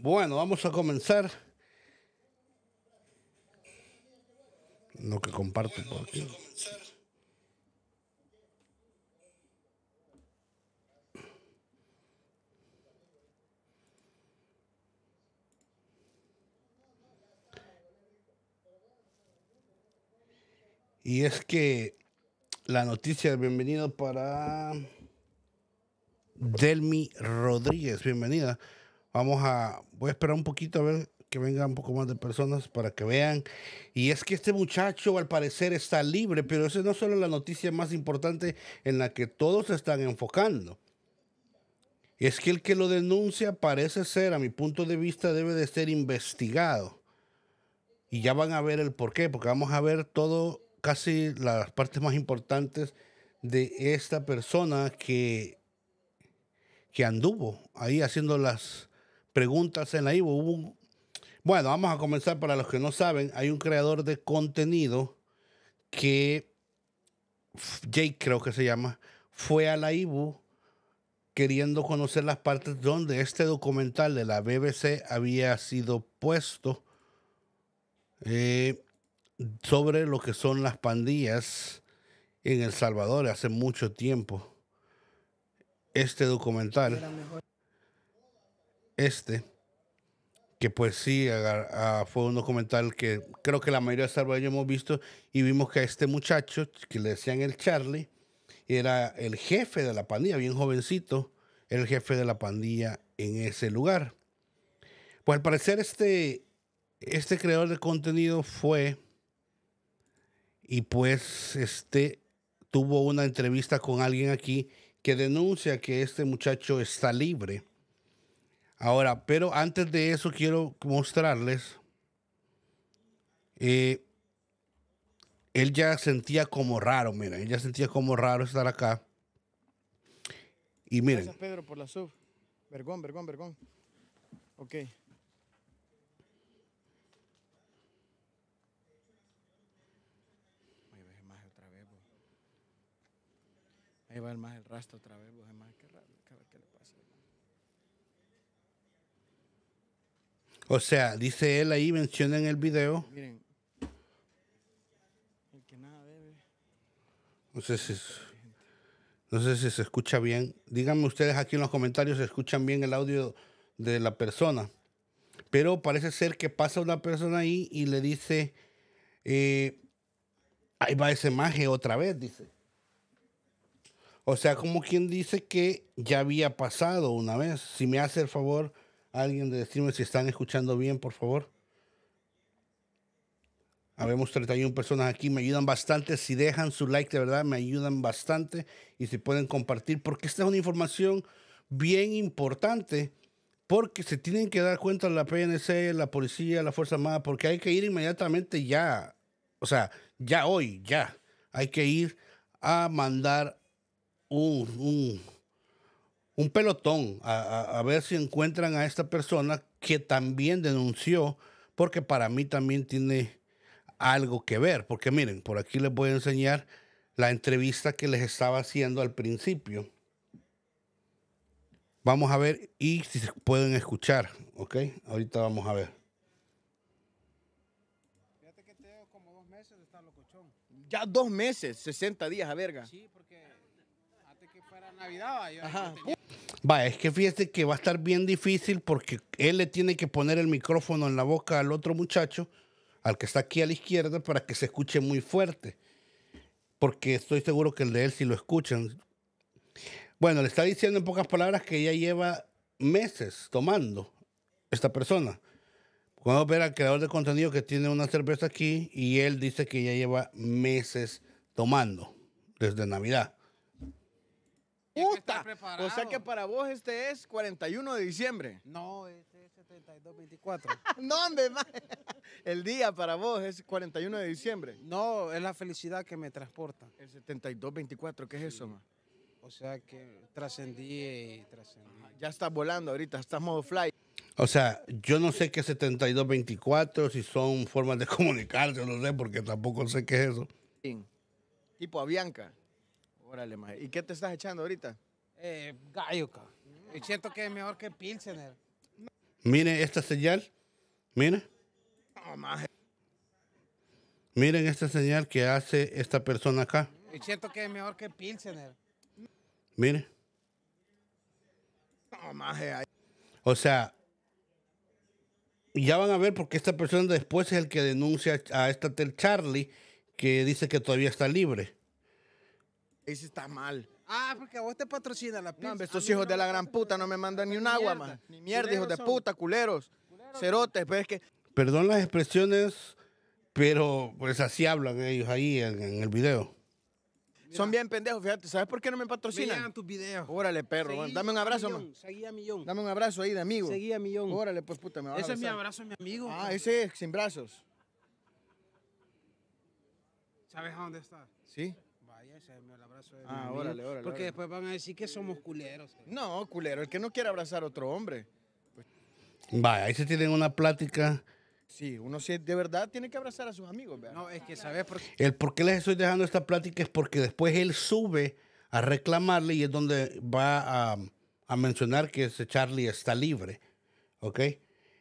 Bueno, vamos a comenzar. Lo que comparto Y es que la noticia, bienvenido para Delmi Rodríguez, bienvenida. Vamos a, voy a esperar un poquito a ver que vengan un poco más de personas para que vean. Y es que este muchacho al parecer está libre, pero esa no es solo la noticia más importante en la que todos se están enfocando. es que el que lo denuncia parece ser, a mi punto de vista, debe de ser investigado. Y ya van a ver el porqué porque vamos a ver todo, casi las partes más importantes de esta persona que, que anduvo ahí haciendo las preguntas en la Ibu. Bueno, vamos a comenzar. Para los que no saben, hay un creador de contenido que Jake creo que se llama, fue a la IBU queriendo conocer las partes donde este documental de la BBC había sido puesto eh, sobre lo que son las pandillas en El Salvador hace mucho tiempo. Este documental este, que pues sí, ah, fue un documental que creo que la mayoría de salvadoreños hemos visto y vimos que a este muchacho, que le decían el Charlie, era el jefe de la pandilla, bien jovencito, era el jefe de la pandilla en ese lugar. Pues al parecer este, este creador de contenido fue y pues este tuvo una entrevista con alguien aquí que denuncia que este muchacho está libre Ahora, pero antes de eso quiero mostrarles, eh, él ya sentía como raro, miren, él ya sentía como raro estar acá. Y miren. Gracias Pedro por la sub. Vergón, vergón, vergón. Ok. Ahí va el más el rastro otra vez, vos, O sea, dice él ahí, menciona en el video. Miren. El que nada No sé si, no sé si se escucha bien. Díganme ustedes aquí en los comentarios si escuchan bien el audio de la persona. Pero parece ser que pasa una persona ahí y le dice, eh, ahí va ese maje otra vez, dice. O sea, como quien dice que ya había pasado una vez. Si me hace el favor alguien de decirme si están escuchando bien, por favor? Habemos 31 personas aquí, me ayudan bastante. Si dejan su like, de verdad, me ayudan bastante. Y si pueden compartir, porque esta es una información bien importante, porque se tienen que dar cuenta la PNC, la policía, la Fuerza Armada, porque hay que ir inmediatamente ya, o sea, ya hoy, ya. Hay que ir a mandar un un pelotón a, ver si encuentran a esta persona que también denunció, porque para mí también tiene algo que ver. Porque miren, por aquí les voy a enseñar la entrevista que les estaba haciendo al principio. Vamos a ver y si se pueden escuchar, ¿ok? Ahorita vamos a ver. Ya dos meses, 60 días a verga. Pues, va, es que fíjese que va a estar bien difícil porque él le tiene que poner el micrófono en la boca al otro muchacho, al que está aquí a la izquierda, para que se escuche muy fuerte. Porque estoy seguro que el de él sí lo escuchan. Bueno, le está diciendo en pocas palabras que ya lleva meses tomando esta persona. cuando ver al creador de contenido que tiene una cerveza aquí y él dice que ya lleva meses tomando desde Navidad o sea que para vos este es 41 de diciembre. No, este es 72, no, El día para vos es 41 de diciembre. No, es la felicidad que me transporta. El 72, 24, ¿qué es eso, ma? O sea que trascendí y trascendí. Ya estás volando ahorita, estás modo fly. O sea, yo no sé qué es 7224, si son formas de comunicarse, no sé, porque tampoco sé qué es eso. Tipo Avianca. ¿Y qué te estás echando ahorita? Eh, gallo, Y siento que es mejor que Pilsener. Miren esta señal. Miren. Miren esta señal que hace esta persona acá. Y siento que es mejor que Pilsener. Miren. No, O sea, ya van a ver porque esta persona después es el que denuncia a esta tel Charlie que dice que todavía está libre. Ese está mal. Ah, porque a vos te patrocina la pizza. estos hijos de la gran puta no me mandan ni un agua, más. Ni mierda, hijos de puta, culeros. cerotes, pero pues, es que... Perdón las expresiones, pero pues así hablan ellos ahí en, el video. Son bien pendejos, fíjate. ¿Sabes por qué no me patrocinan? Me tus videos. Órale, perro. Dame un abrazo, mano. Seguía a millón. Dame un abrazo ahí de amigo. Seguía a millón. Órale, pues puta, me va a Ese es mi abrazo, mi amigo. Ah, ese es sin brazos. ¿Sabes a dónde está? Sí. Vaya, ese es mi abrazo. Ah, órale, órale. Porque después van a decir que somos eh, culeros. No, culero, el que no quiere abrazar a otro hombre. Va, pues, Vaya, ahí se tienen una plática. Sí, uno sí, de verdad tiene que abrazar a sus amigos. ¿verdad? No, es que sabes El por qué les estoy dejando esta plática es porque después él sube a reclamarle y es donde va a, mencionar que ese Charlie está libre. ¿Ok?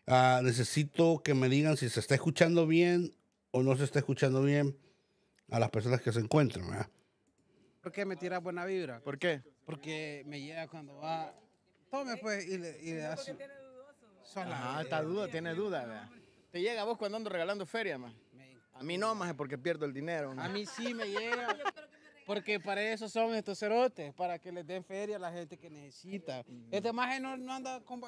Ah, necesito que me digan si se está escuchando bien o no se está escuchando bien a las personas que se encuentran. ¿verdad? ¿Por qué me tira buena vibra? ¿Por qué? Porque me llega cuando va. Tome pues y le, y le Ah, está duda, tiene duda, ¿Te llega vos cuando ando regalando feria, más? A mí no, más es porque pierdo el dinero. A mí sí me llega. Porque para eso son estos cerotes, para que les den feria a la gente que necesita. Este maje no, anda con...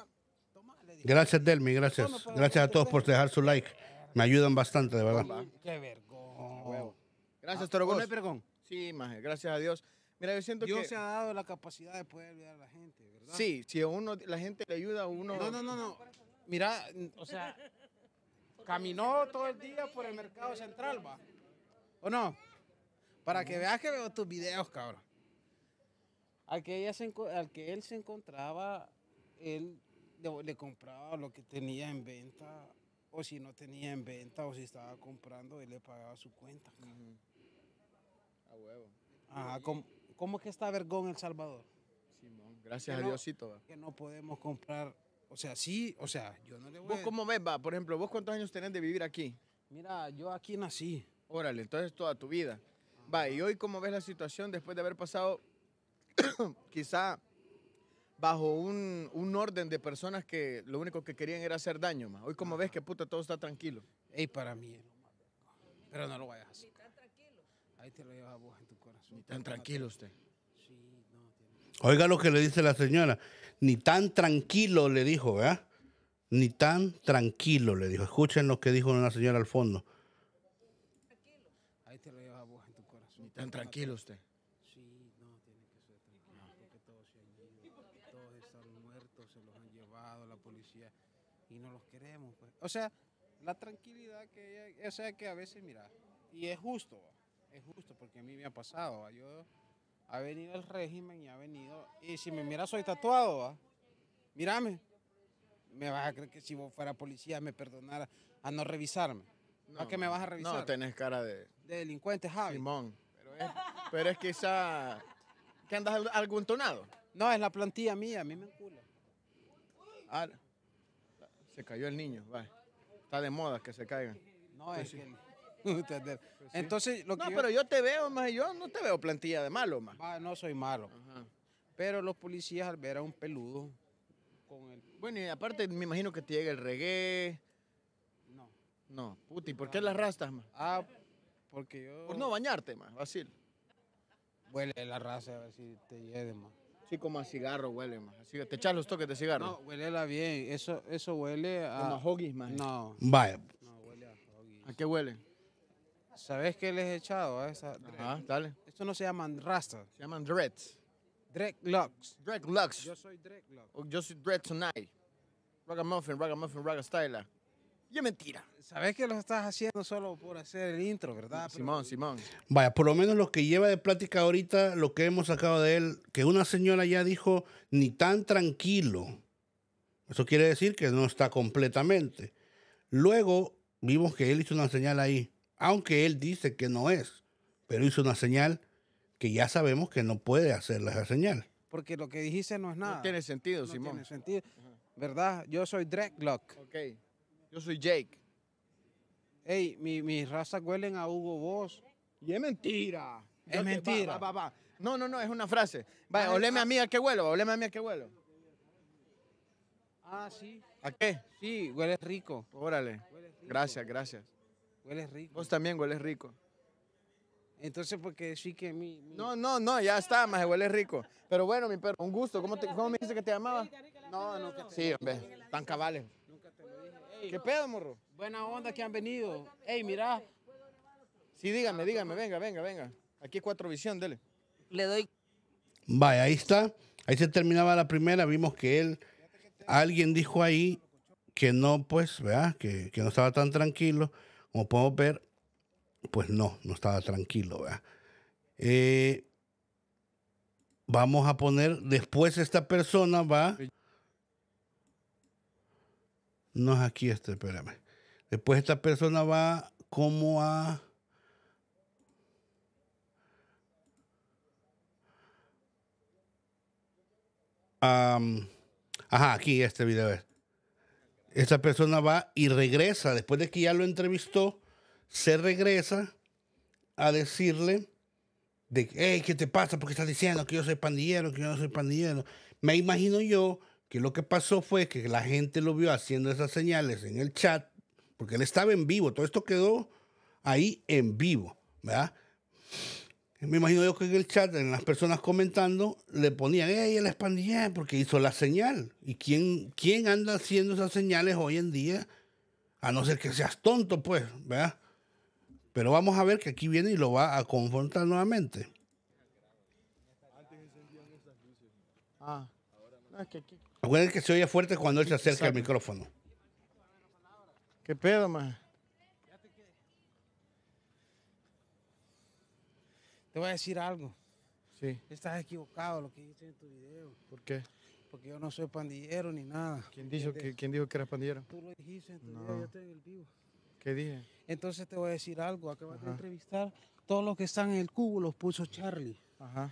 Gracias, Delmi, gracias. Pues, gracias a todos por dejar su like. Me ayudan bastante, de verdad. Qué vergüenza. Gracias, Torogos. No hay vergüenza. Sí, gracias a Dios. Mira, yo siento Dios que... se ha dado la capacidad de poder ayudar a la gente, ¿verdad? Sí, si uno, la gente le ayuda, uno... No, no, no, no. Mira, o sea, caminó todo el día por el mercado central, va. ¿O no? Para que veas que veo tus videos, cabrón. Al que, ella al que él se encontraba, él le, compraba lo que tenía en venta, o si no tenía en venta, o si estaba comprando, él le pagaba su cuenta huevo. Ajá, ¿cómo, es que está Vergón El Salvador? gracias a Diosito. Que no podemos comprar, o sea, sí, o sea, yo no le voy ¿Vos cómo ves, va? Por ejemplo, ¿vos cuántos años tenés de vivir aquí? Mira, yo aquí nací. Órale, entonces toda tu vida. Va, y hoy cómo ves la situación después de haber pasado quizá bajo un, un, orden de personas que lo único que querían era hacer daño, ma? Hoy cómo ves que puta todo está tranquilo. Ey, para mí Pero no lo vayas a hacer. Ahí te lo llevas a vos en tu corazón. Ni tan tranquilo usted. Oiga lo que le dice la señora. Ni tan tranquilo le dijo, ¿verdad? Ni tan tranquilo le dijo. Escuchen lo que dijo una señora al fondo. Ahí te lo llevas a vos en tu corazón. Ni tan tranquilo usted. Sí, no, tiene que ser tranquilo. Porque todos se han ido. Todos están muertos, se los han llevado la policía. Y no los queremos, pues. O sea, la tranquilidad que ella, o sea, que a veces, mira, y es justo, es justo porque a mí me ha pasado. Yo ha venido el régimen y ha venido. Y si me miras, soy tatuado. ¿va? Mírame. Me vas a creer que si vos fuera policía me perdonara a no revisarme. No, ¿A qué me vas a revisar? No, tenés cara de. De delincuente, Javi. Simón. Pero es, pero quizá. ¿Que andas algún tonado? No, es la plantilla mía, a mí me encula. Ah, se cayó el niño, va. Está de moda que se caigan. No, es que. Pues Entonces, lo No, pero yo te veo, más yo no te veo plantilla de malo, más. no soy malo. Pero los policías al ver a un peludo Bueno, y aparte me imagino que te llega el reggae. No. No, puti, ¿por ah, qué las rastas, más? Ah, porque yo... Por no bañarte, más, Basil. Huele la raza a ver si te lleve, más. Sí, como a cigarro huele, más. te echas los toques de cigarro. No, huele bien. Eso, eso huele a... Como a hoggies, más. No. Vaya. No, huele a ¿A qué huele? ¿Sabes qué les he echado a esa? dale. Esto no se llaman rastas. Se llaman dreads. Dreadlocks. Dreadlocks. Yo soy dreadlocks. Oh, yo soy dread tonight. Ragamuffin, ragamuffin, ragastyla. Y mentira. Sabes que lo estás haciendo solo por hacer el intro, ¿verdad? Simón, Simón. Vaya, por lo menos lo que lleva de plática ahorita, lo que hemos sacado de él, que una señora ya dijo, ni tan tranquilo. Eso quiere decir que no está completamente. Luego vimos que él hizo una señal ahí aunque él dice que no es, pero hizo una señal que ya sabemos que no puede hacer la señal. Porque lo que dijiste no es nada. No tiene sentido, Simón. No tiene sentido. ¿Verdad? Yo soy Dreadlock. Ok. Yo soy Jake. Ey, mi, mis razas huelen a Hugo Boss. Y es mentira. Es mentira. no, no, no, es una frase. Vaya, ah, oleme ah. a mí a qué huelo, oleme a mí a qué huelo. Ah, sí. ¿A qué? Sí, huele rico. Órale. Gracias, gracias. Hueles rico. Vos también hueles rico. Entonces, porque pues, sí que mi, No, no, no, ya está, más hueles rico. Pero bueno, mi perro, un gusto. ¿Cómo, me dijiste que te llamaba? No, no, Sí, hombre, tan cabales. Nunca te dije. ¿Qué pedo, morro? Buena onda que han venido. Ey, mira. Sí, dígame, dígame, venga, venga, venga. Aquí Cuatro Visión, dele. Le doy. Vaya, ahí está. Ahí se terminaba la primera. Vimos que él, alguien dijo ahí que no, pues, ¿verdad? Que, que no estaba tan tranquilo como podemos ver, pues no, no estaba tranquilo. Eh, vamos a poner, después esta persona va... No es aquí este, espérame. Después esta persona va como a... ajá, aquí este video es esa persona va y regresa, después de que ya lo entrevistó, se regresa a decirle de, hey, ¿qué te pasa? Porque estás diciendo que yo soy pandillero, que yo no soy pandillero. Me imagino yo que lo que pasó fue que la gente lo vio haciendo esas señales en el chat, porque él estaba en vivo, todo esto quedó ahí en vivo, ¿verdad? Me imagino yo que en el chat, en las personas comentando, le ponían, y la expandía! Porque hizo la señal. ¿Y quién, quién anda haciendo esas señales hoy en día? A no ser que seas tonto, pues, ¿verdad? Pero vamos a ver que aquí viene y lo va a confrontar nuevamente. Ah, que Acuérdense que se oye fuerte cuando él se acerca al micrófono. ¿Qué pedo, man? Te voy a decir algo. Sí. Estás equivocado lo que dices en tu video. ¿Por qué? Porque yo no soy pandillero ni nada. ¿Quién, dijo que, ¿quién dijo que eras pandillero? Tú lo dijiste en tu video, ¿Qué dije? Entonces te voy a decir algo. Acabas de entrevistar. Todos los que están en el cubo los puso Charlie. Ajá.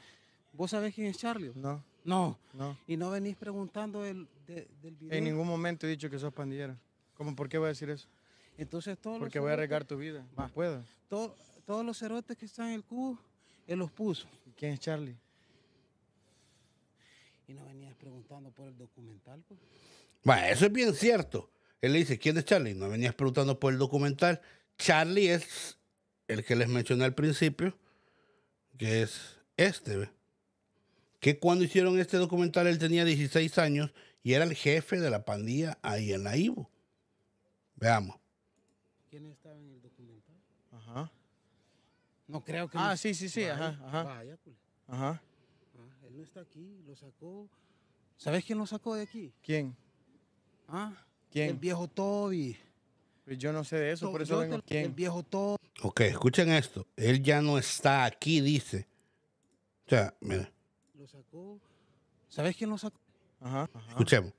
¿Vos sabés quién es Charlie? No. No. no. Y no venís preguntando del, video. En ningún momento he dicho que sos pandillero. ¿Cómo, ¿Por qué voy a decir eso? Entonces todos Porque voy a arriesgar tu vida. Más puedo. todos los cerotes que están en el cubo él los puso. quién es Charlie? Y no venías preguntando por el documental, pues. Bueno, eso es bien cierto. Él le dice, ¿quién es Charlie? No venías preguntando por el documental. Charlie es el que les mencioné al principio, que es este, que cuando hicieron este documental él tenía 16 años y era el jefe de la pandilla ahí en la Ivo. Veamos. ¿Quién está? No creo que. Ah, sí, sí, sí. ajá, ajá. Vaya, Ajá. Ah, él no está aquí, lo sacó. ¿Sabes quién lo sacó de aquí? ¿Quién? ¿Ah? ¿Quién? El viejo Toby. Pues yo no sé de eso, por eso vengo. aquí. El viejo Toby. Ok, escuchen esto. Él ya no está aquí, dice. O sea, mira. Lo sacó. ¿Sabes quién lo sacó? Ajá. Escuchemos.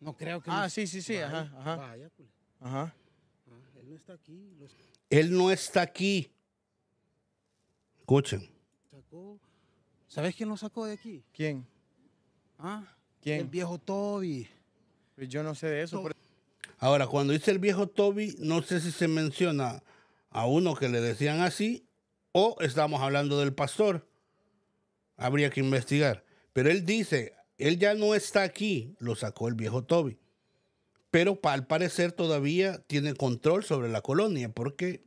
No creo que. Ah, sí, sí, sí. ajá, ajá. Vaya, Ajá. Ah, él no está aquí. Él no está aquí escuchen. ¿Sabes quién lo sacó de aquí? ¿Quién? ¿Ah? ¿Quién? El viejo Toby. Pues yo no sé de eso. Ahora, cuando dice el viejo Toby, no sé si se menciona a uno que le decían así o estamos hablando del pastor. Habría que investigar. Pero él dice, él ya no está aquí, lo sacó el viejo Toby. Pero al parecer todavía tiene control sobre la colonia porque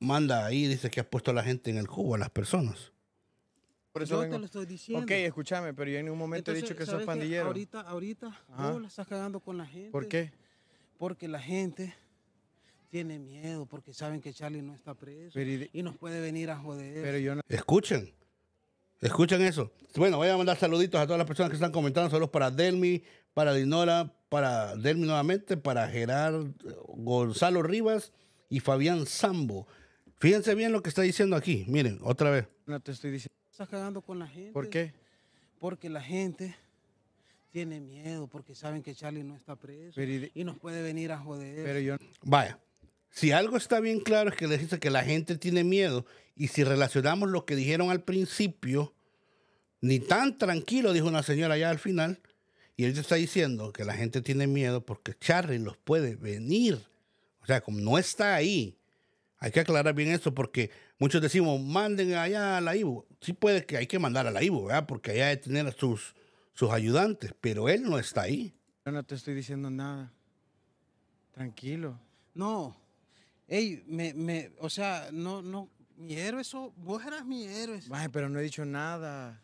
manda ahí, dice que has puesto a la gente en el cubo, a las personas. Por eso yo te lo estoy diciendo. Ok, escúchame, pero yo en un momento he dicho que sos pandillero. ahorita, ahorita, ¿Ah? la estás cagando con la gente. ¿Por qué? Porque la gente tiene miedo, porque saben que Charlie no está preso y, nos puede venir a joder. Escuchen. Escuchen eso. Bueno, voy a mandar saluditos a todas las personas que están comentando. Saludos para Delmi, para Dinora, para Delmi nuevamente, para Gerard, Gonzalo Rivas y Fabián Sambo. Fíjense bien lo que está diciendo aquí. Miren, otra vez. No te estoy diciendo. Estás cagando con la gente. ¿Por qué? Porque la gente tiene miedo, porque saben que Charlie no está preso y, nos puede venir a joder. Pero yo... Vaya, si algo está bien claro es que le dice que la gente tiene miedo y si relacionamos lo que dijeron al principio, ni tan tranquilo, dijo una señora allá al final, y él te está diciendo que la gente tiene miedo porque Charlie los puede venir. O sea, como no está ahí, hay que aclarar bien eso porque muchos decimos, manden allá a la Ivo. Sí puede que hay que mandar a la Ivo, Porque allá hay que tener a sus, sus ayudantes, pero él no está ahí. Yo no te estoy diciendo nada. Tranquilo. No. Ey, me, me, o sea, no, no, mi héroe, eso, vos eras mi héroe. pero no he dicho nada.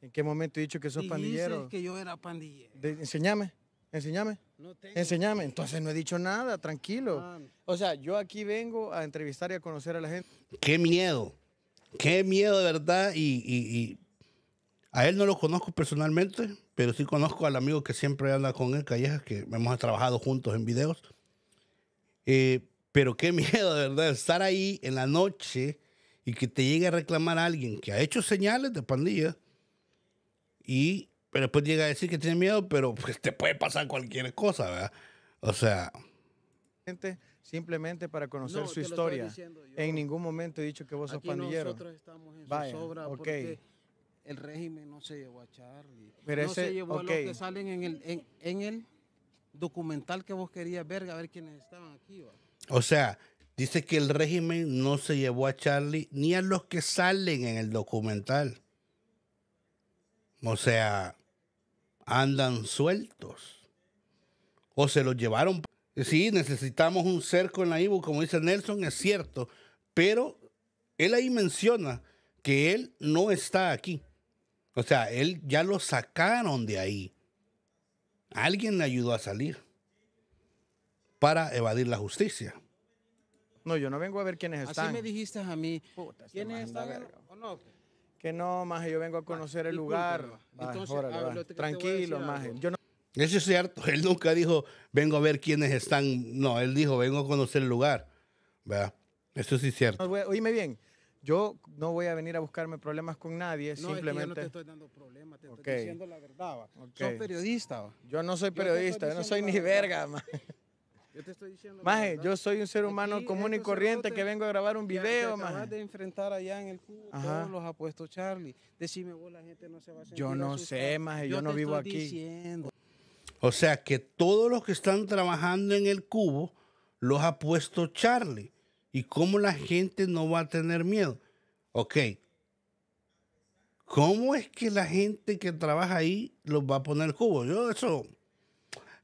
¿En qué momento he dicho que sos no pandillero? que yo era pandillero. enseñame. Enséñame. No Enséñame. Entonces no he dicho nada, tranquilo. Ah, o sea, yo aquí vengo a entrevistar y a conocer a la gente. Qué miedo. Qué miedo, de verdad. Y, y, y, a él no lo conozco personalmente, pero sí conozco al amigo que siempre anda con él, Callejas, que hemos trabajado juntos en videos. Eh, pero qué miedo, de verdad, estar ahí en la noche y que te llegue a reclamar a alguien que ha hecho señales de pandilla y pero después pues, llega a decir que tiene miedo, pero pues, te puede pasar cualquier cosa, ¿verdad? O sea... Gente, simplemente para conocer su historia. en ningún momento he dicho que vos sos pandillero. Nosotros estamos en Vaya, porque el régimen no se llevó a Charlie. no ese, llevó a los que salen en el, documental que vos querías ver, a ver quiénes estaban aquí. O sea, dice que el régimen no se llevó a Charlie ni a los que salen en el documental. O sea, andan sueltos o se los llevaron. Sí, necesitamos un cerco en la IBU, como dice Nelson, es cierto, pero él ahí menciona que él no está aquí. O sea, él ya lo sacaron de ahí. Alguien le ayudó a salir para evadir la justicia. No, yo no vengo a ver quiénes están. Así me dijiste a mí. ¿Quiénes están? ¿O no? Que no, maje, yo vengo a conocer el lugar. Entonces, Tranquilo, maje. Eso es cierto. Él nunca dijo, vengo a ver quiénes están. No, él dijo, vengo a conocer el lugar. ¿Verdad? Eso sí es cierto. oíme bien. Yo no voy a venir a buscarme problemas con nadie, simplemente. yo no te estoy dando problemas, te estoy diciendo la verdad. periodista. Yo no soy periodista, yo, no soy ni verga, yo te estoy diciendo. Maje, yo soy un ser humano común y corriente que vengo a grabar un video, maje. de enfrentar allá en el cubo todos los puesto Charlie. Decime vos, la gente no se va a sentir Yo no sé, maje, yo, no vivo aquí. O sea que todos los que están trabajando en el cubo los ha puesto Charlie. ¿Y cómo la gente no va a tener miedo? Ok. ¿Cómo es que la gente que trabaja ahí los va a poner cubo? Yo eso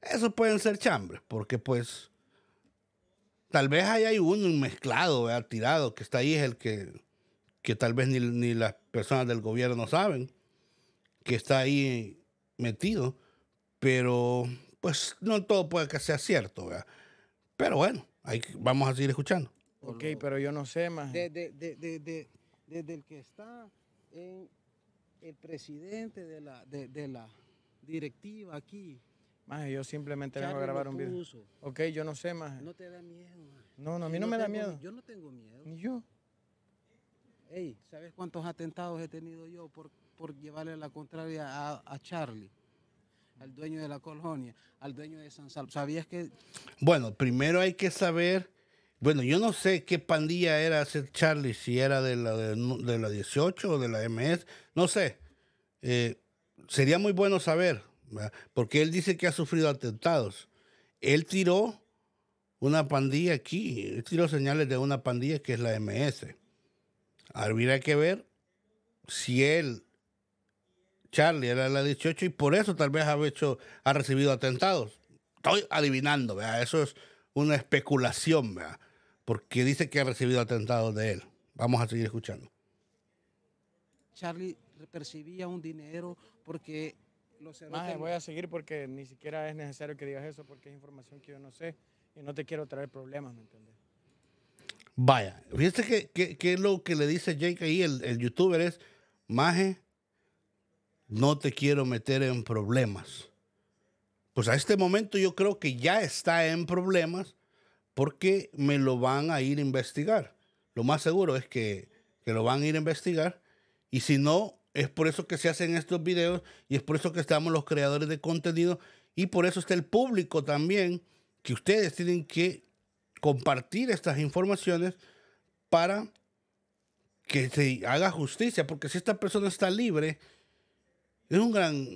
eso pueden ser chambres, porque pues tal vez ahí hay uno mezclado, ¿verdad? tirado, que está ahí es el que, que tal vez ni, ni las personas del gobierno saben que está ahí metido, pero pues no todo puede que sea cierto, Pero bueno, ahí vamos a seguir escuchando. Ok, pero yo no sé más. Desde, el que está en el presidente de la, de la directiva aquí, yo simplemente vengo a grabar un video. Ok, yo no sé, más. No te da miedo, No, no, a mí no, me da miedo. Yo no tengo miedo. Ni yo. Ey, ¿sabes cuántos atentados he tenido yo por, llevarle la contraria a, Charlie? Al dueño de la colonia, al dueño de San Salvador. ¿Sabías que...? Bueno, primero hay que saber... Bueno, yo no sé qué pandilla era ese Charlie, si era de la, de, la 18 o de la MS, no sé. Eh, sería muy bueno saber, porque él dice que ha sufrido atentados. Él tiró una pandilla aquí, tiró señales de una pandilla que es la MS. Habría que ver si él, Charlie, era la 18 y por eso tal vez ha, hecho, ha recibido atentados. Estoy adivinando, eso es una especulación, porque dice que ha recibido atentados de él. Vamos a seguir escuchando. Charlie percibía un dinero porque Maje, voy a seguir porque ni siquiera es necesario que digas eso porque es información que yo no sé y no te quiero traer problemas, ¿me entiendes? Vaya, fíjate que, lo que le dice Jake ahí, el, youtuber, es, Maje, no te quiero meter en problemas. Pues a este momento yo creo que ya está en problemas porque me lo van a ir a investigar. Lo más seguro es que, que lo van a ir a investigar y si no, es por eso que se hacen estos videos y es por eso que estamos los creadores de contenido y por eso está el público también, que ustedes tienen que compartir estas informaciones para que se haga justicia, porque si esta persona está libre, es un gran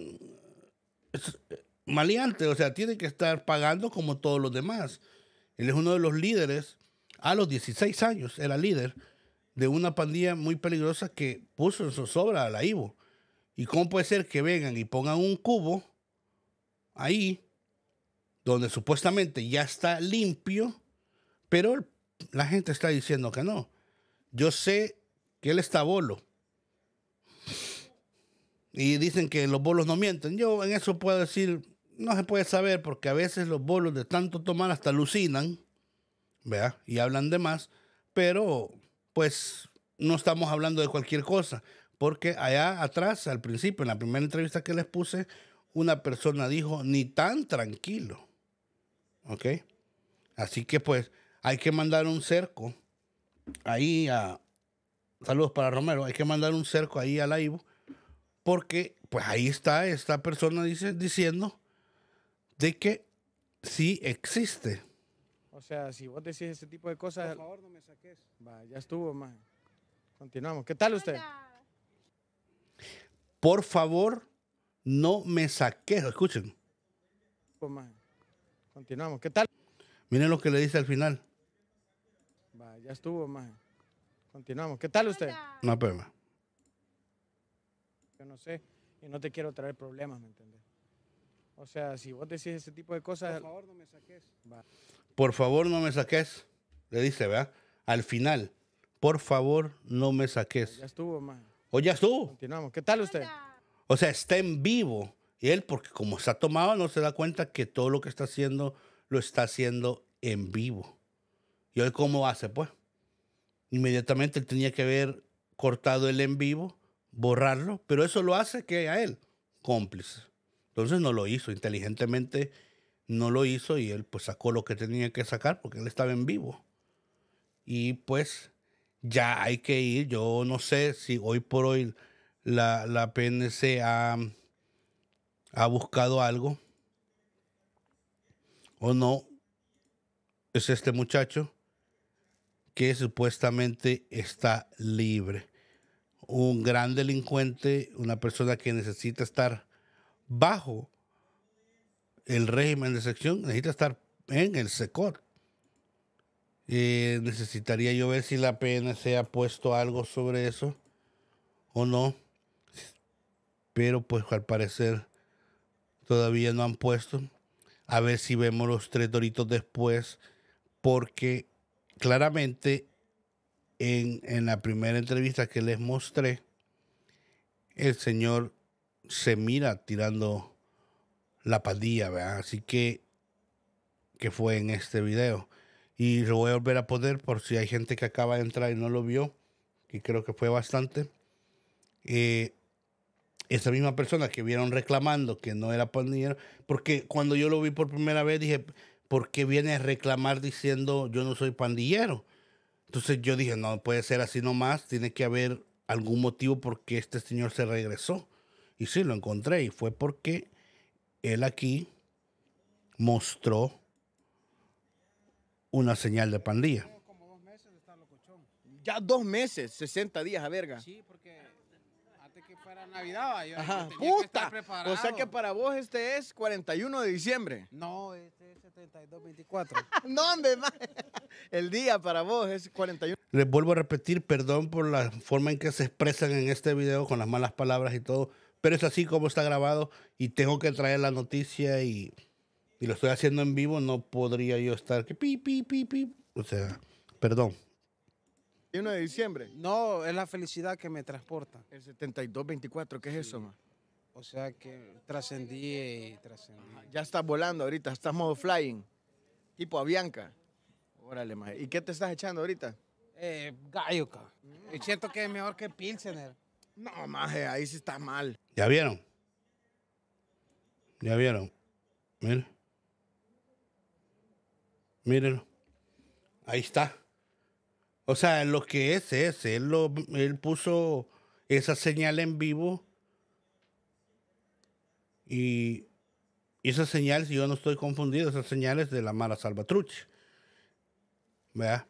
maleante, o sea, tiene que estar pagando como todos los demás. Él es uno de los líderes, a los 16 años era líder de una pandilla muy peligrosa que puso en sobra a la Ivo. ¿Y cómo puede ser que vengan y pongan un cubo ahí donde supuestamente ya está limpio, pero la gente está diciendo que no? Yo sé que él está bolo. Y dicen que los bolos no mienten. Yo en eso puedo decir, no se puede saber porque a veces los bolos de tanto tomar hasta alucinan, vea Y hablan de más, pero pues no estamos hablando de cualquier cosa. Porque allá atrás, al principio, en la primera entrevista que les puse, una persona dijo, ni tan tranquilo. ¿Ok? Así que pues hay que mandar un cerco ahí a... Saludos para Romero, hay que mandar un cerco ahí a Ivo, Porque pues ahí está esta persona dice, diciendo de que sí existe o sea, si vos decís ese tipo de cosas... Por favor, no me saques. Va, ya estuvo, más. Continuamos. ¿Qué tal usted? Por favor, no me saques. Escuchen. Continuamos. ¿Qué tal? Miren lo que le dice al final. Va, ya estuvo, más. Continuamos. ¿Qué tal usted? No, pero... Yo no sé y no te quiero traer problemas, ¿me entiendes? O sea, si vos decís ese tipo de cosas... Por favor, no me saques. Va por favor no me saques, le dice, ¿verdad? Al final, por favor no me saques. Ya estuvo, más. O ya estuvo. Continuamos. ¿Qué tal usted? O sea, está en vivo. Y él, porque como está tomado, no se da cuenta que todo lo que está haciendo lo está haciendo en vivo. ¿Y hoy cómo hace? Pues inmediatamente él tenía que haber cortado el en vivo, borrarlo, pero eso lo hace que a él, cómplice. Entonces no lo hizo, inteligentemente no lo hizo y él pues sacó lo que tenía que sacar porque él estaba en vivo. Y pues ya hay que ir, yo no sé si hoy por hoy la, PNC ha, ha buscado algo o no, es este muchacho que supuestamente está libre. Un gran delincuente, una persona que necesita estar bajo el régimen de sección, necesita estar en el SECOR. necesitaría yo ver si la PNC ha puesto algo sobre eso o no. Pero pues al parecer todavía no han puesto. A ver si vemos los tres doritos después. Porque claramente en, en la primera entrevista que les mostré, el señor se mira tirando la pandilla, ¿verdad? Así que, que fue en este video. Y lo voy a volver a poder por si hay gente que acaba de entrar y no lo vio, que creo que fue bastante. Eh, esa misma persona que vieron reclamando que no era pandillero, porque cuando yo lo vi por primera vez dije, ¿por qué viene a reclamar diciendo yo no soy pandillero? Entonces yo dije, no puede ser así nomás, tiene que haber algún motivo por qué este señor se regresó. Y sí, lo encontré y fue porque él aquí mostró una señal de pandilla. Ya dos meses, 60 días a verga. Sí, porque antes que fuera Navidad yo Tenía Que estar preparado. O sea que para vos este es 41 de diciembre. No, este es 72, 24. no, hombre, el día para vos es 41. Les vuelvo a repetir, perdón por la forma en que se expresan en este video con las malas palabras y todo pero es así como está grabado y tengo que traer la noticia y, y lo estoy haciendo en vivo, no podría yo estar que pi, pi, pi, pi. O sea, perdón. 1 de diciembre. No, es la felicidad que me transporta. El 7224, ¿qué es eso, ma? O sea que trascendí y trascendí. ya estás volando ahorita, estás modo flying. Tipo Avianca. Órale, ma. ¿Y qué te estás echando ahorita? Eh, gallo, ca. siento que es mejor que Pilsener. No, maje, ahí sí está mal. ¿Ya vieron? ¿Ya vieron? Miren. Mírenlo. Ahí está. O sea, lo que es, es. Él, lo, él puso esa señal en vivo. Y esa señal, si yo no estoy confundido, esas señales de la Mara Salvatruch. Vea.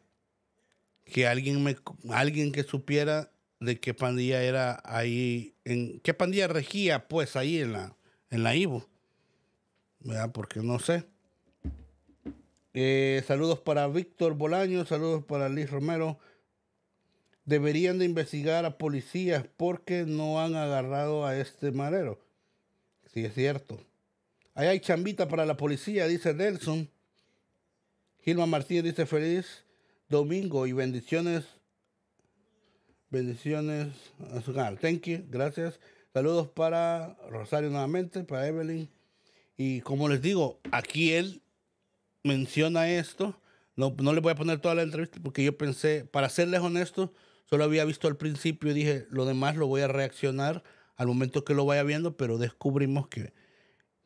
Que alguien, me, alguien que supiera de qué pandilla era ahí, en qué pandilla regía pues ahí en la, en la Ivo. Porque no sé. Eh, saludos para Víctor Bolaño, saludos para Liz Romero. Deberían de investigar a policías porque no han agarrado a este marero. Sí, es cierto. Ahí hay chambita para la policía, dice Nelson. Gilma Martínez dice feliz domingo y bendiciones Bendiciones, Azúcar. Thank you, gracias. Saludos para Rosario nuevamente, para Evelyn. Y como les digo, aquí él menciona esto. No, no le voy a poner toda la entrevista porque yo pensé, para serles honesto, solo había visto al principio y dije, lo demás lo voy a reaccionar al momento que lo vaya viendo, pero descubrimos que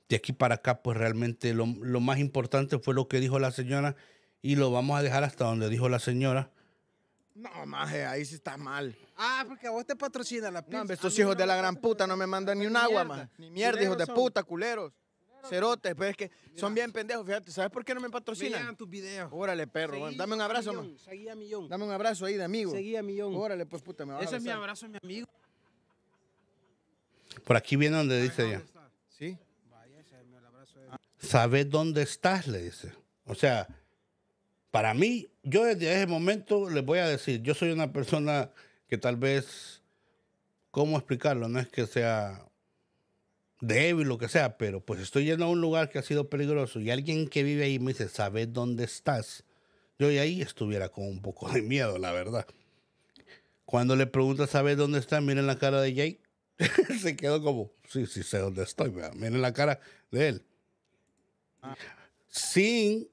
de aquí para acá, pues realmente lo, lo más importante fue lo que dijo la señora y lo vamos a dejar hasta donde dijo la señora no, maje, ahí sí está mal. Ah, porque a vos te patrocina la pizza. No, estos hijos de la gran puta no me mandan ni un agua, man. Ni mierda, hijos de puta, culeros. Cerotes, pero pues, es que son bien pendejos, fíjate. ¿Sabes por qué no me patrocinan? Vean tus videos. Órale, perro. Dame un abrazo, man. Seguí a millón. Dame un abrazo ahí de amigo. Seguí a millón. Órale, pues puta, me va Ese es mi abrazo, mi amigo. Por aquí viene donde dice ya. ¿Sí? Vaya, ese es el abrazo. De... ¿Sabes dónde estás? Le dice. O sea, para mí, yo desde ese momento les voy a decir, yo soy una persona que tal vez, ¿cómo explicarlo? No es que sea débil, lo que sea, pero pues estoy yendo a un lugar que ha sido peligroso y alguien que vive ahí me dice, ¿sabes dónde estás? Yo y ahí estuviera con un poco de miedo, la verdad. Cuando le pregunta, ¿sabes dónde estás? Miren la cara de Jay. Se quedó como, sí, sí sé dónde estoy. Miren la cara de él. Ah. Sin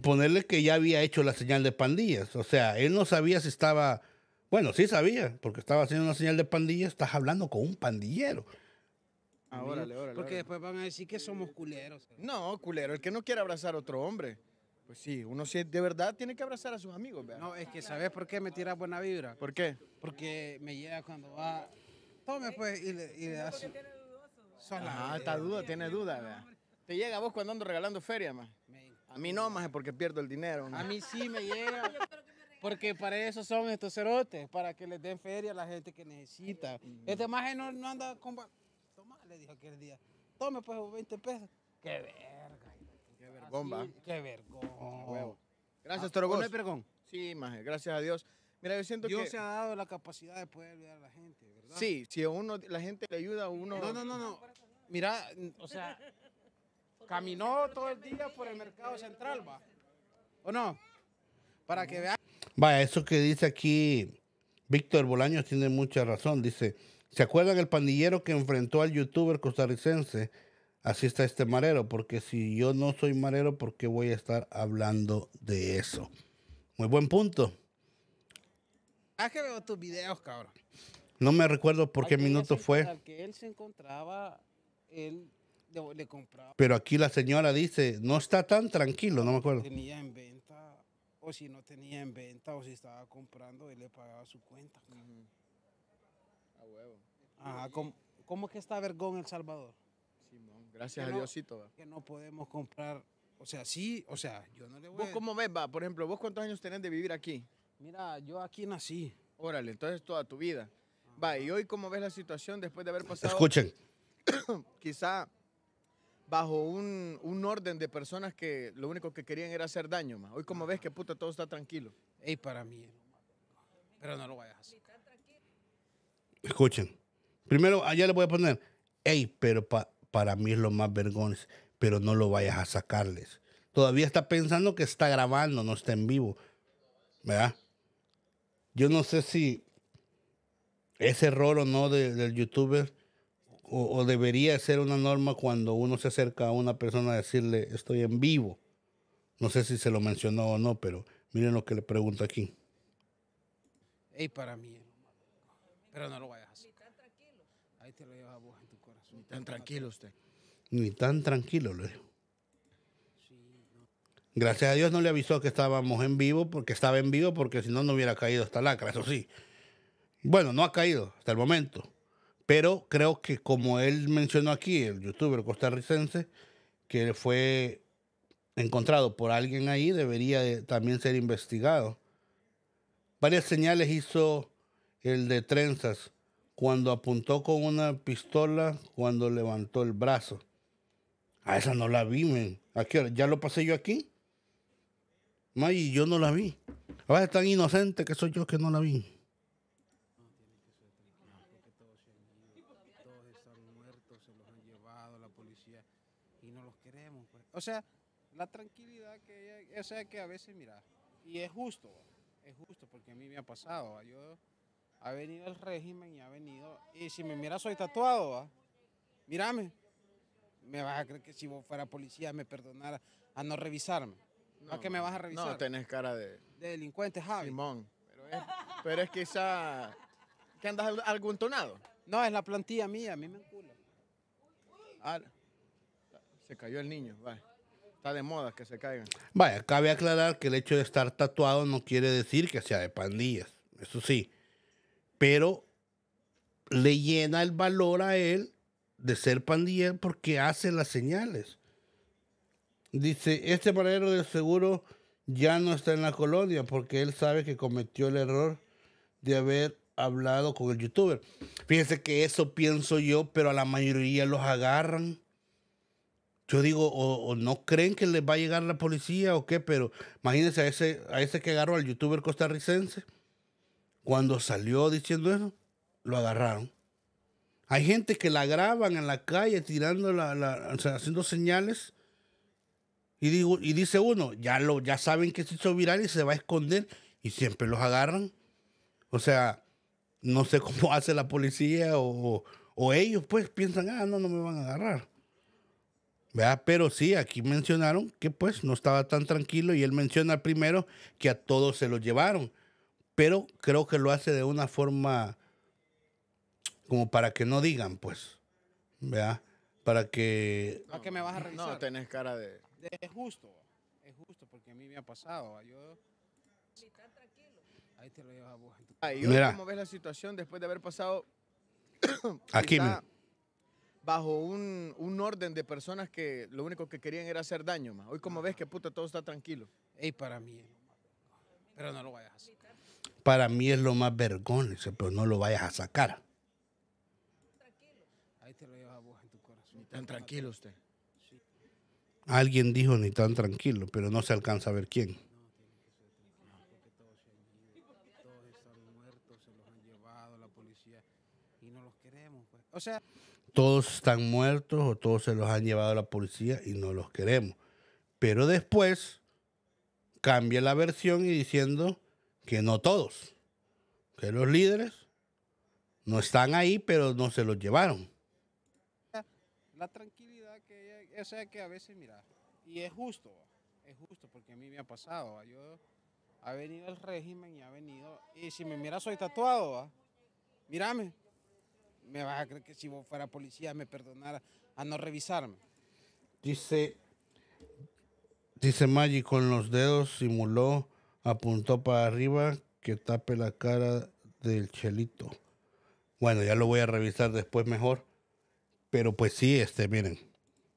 ponerle que ya había hecho la señal de pandillas. O sea, él no sabía si estaba. Bueno, sí sabía, porque estaba haciendo una señal de pandillas. estás hablando con un pandillero. Ah, órale, órale, porque después van a decir que somos culeros. No, culero, el que no quiere abrazar a otro hombre. Pues sí, uno sí de verdad tiene que abrazar a sus amigos, ¿verdad? No, es que ¿sabes por qué me tiras buena vibra? ¿Por qué? Porque me llega cuando va. Tome pues y le, y le das. Ah, está duda, tiene duda, ¿verdad? Te llega a vos cuando ando regalando feria, más. A mí no, maje, porque pierdo el dinero. A mí sí me llega. Porque para eso son estos cerotes, para que les den feria a la gente que necesita. Este maje no, anda con... Toma, le dijo aquel día. Tome pues 20 pesos. ¡Qué verga! ¡Qué vergomba! Ah, ¡Qué vergón! Oh. gracias, ah, Toro. ¿No hay vergón? Sí, maje, gracias a Dios. Mira, yo siento que... Dios se ha dado la capacidad de poder ayudar a la gente, ¿verdad? Sí, si uno, la gente le ayuda, uno... No, no, no, no. Mira, o sea, Caminó todo el día por el mercado central, va. ¿O no? Para que vean. Vaya, eso que dice aquí Víctor Bolaños tiene mucha razón. Dice, ¿se acuerdan el pandillero que enfrentó al youtuber costarricense? Así está este marero, porque si yo no soy marero, ¿por qué voy a estar hablando de eso? Muy buen punto. Ah, que veo tus videos, cabrón. No me recuerdo por qué minuto fue. que él se encontraba, él pero aquí la señora dice, no está tan tranquilo, no me acuerdo. Tenía en venta, o si no tenía en venta, o si estaba comprando, él le pagaba su cuenta. A huevo. Ajá, ¿cómo, que está Vergón El Salvador? Simón, gracias a Dios y todo. Que no podemos comprar, o sea, sí, o sea, yo no le voy ¿Vos cómo ves, va? Por ejemplo, ¿vos cuántos años tenés de vivir aquí? Mira, yo aquí nací. Órale, entonces toda tu vida. Va, y hoy cómo ves la situación después de haber pasado... Escuchen. quizá bajo un, orden de personas que lo único que querían era hacer daño, ma. Hoy como ves que puta todo está tranquilo. Ey, para mí. Pero no lo vayas a hacer. Escuchen. Primero, allá le voy a poner, ey, pero para mí es lo más vergonzoso pero no lo vayas a sacarles. Todavía está pensando que está grabando, no está en vivo. ¿Verdad? Yo no sé si ese error o no del youtuber o, debería ser una norma cuando uno se acerca a una persona a decirle estoy en vivo. No sé si se lo mencionó o no, pero miren lo que le pregunto aquí. Ey, para mí. Pero no lo vayas Ni tan tranquilo. Ahí te lo llevas a vos en tu corazón. Ni tan tranquilo usted. Ni tan tranquilo, le Gracias a Dios no le avisó que estábamos en vivo, porque estaba en vivo, porque si no, no hubiera caído esta lacra, eso sí. Bueno, no ha caído hasta el momento. Pero creo que como él mencionó aquí, el youtuber costarricense, que fue encontrado por alguien ahí, debería también ser investigado. Varias señales hizo el de trenzas cuando apuntó con una pistola, cuando levantó el brazo. A esa no la vi, men. ¿Ya lo pasé yo aquí? May, yo no la vi. Ahora tan inocente que soy yo que no la vi. O sea, la tranquilidad que ella, o sea, que a veces, mira, y es justo, es justo, porque a mí me ha pasado, yo, ha venido el régimen y ha venido, y si me miras soy tatuado, ¿va? mírame, me vas a creer que si vos fuera policía me perdonara a no revisarme. No, ¿A que me vas a revisar? No, tenés cara de... De delincuente, Javi. Simón. Pero es, pero quizá... ¿Que andas algún tonado? No, es la plantilla mía, a mí me encula. Ah, se cayó el niño, vale. Está de moda que se caigan. Vaya, cabe aclarar que el hecho de estar tatuado no quiere decir que sea de pandillas, eso sí. Pero le llena el valor a él de ser pandillero porque hace las señales. Dice, este paradero de seguro ya no está en la colonia porque él sabe que cometió el error de haber hablado con el youtuber. Fíjense que eso pienso yo, pero a la mayoría los agarran yo digo, o, no creen que les va a llegar la policía o qué, pero imagínense a ese, a ese que agarró al youtuber costarricense, cuando salió diciendo eso, lo agarraron. Hay gente que la graban en la calle tirando la, haciendo señales. Y, digo, y dice uno, ya, lo, ya saben que se hizo viral y se va a esconder y siempre los agarran. O sea, no sé cómo hace la policía o, o ellos pues piensan, ah, no, no me van a agarrar. Pero sí, aquí mencionaron que pues no estaba tan tranquilo y él menciona primero que a todos se lo llevaron, pero creo que lo hace de una forma como para que no digan, pues, ¿verdad? Para que... No, No, tenés cara de... Es justo, es justo, porque a mí me ha pasado. Yo... Ahí te lo llevas a vos. Ahí, ¿cómo ves la situación después de haber pasado... aquí, bajo un, un, orden de personas que lo único que querían era hacer daño. más Hoy como ves que puta todo está tranquilo. Ey, para mí. Pero no lo vayas Para mí es lo más vergonzoso pero no lo vayas a sacar. Tranquilo. Ahí te lo llevas a vos en tu corazón. Ni tan tranquilo usted. Alguien dijo ni tan tranquilo, pero no se alcanza a ver quién. O sea, todos están muertos o todos se los han llevado a la policía y no los queremos. Pero después cambia la versión y diciendo que no todos, que los líderes no están ahí, pero no se los llevaron. La tranquilidad que que a veces, mira, y es justo, es justo porque a mí me ha pasado, ha venido el régimen y ha venido, y si me miras soy tatuado, mirame... mírame, me vas a creer que si vos fuera policía me perdonara a no revisarme. Dice, dice Maggi, con los dedos simuló, apuntó para arriba que tape la cara del chelito. Bueno, ya lo voy a revisar después mejor. Pero pues sí, este, miren.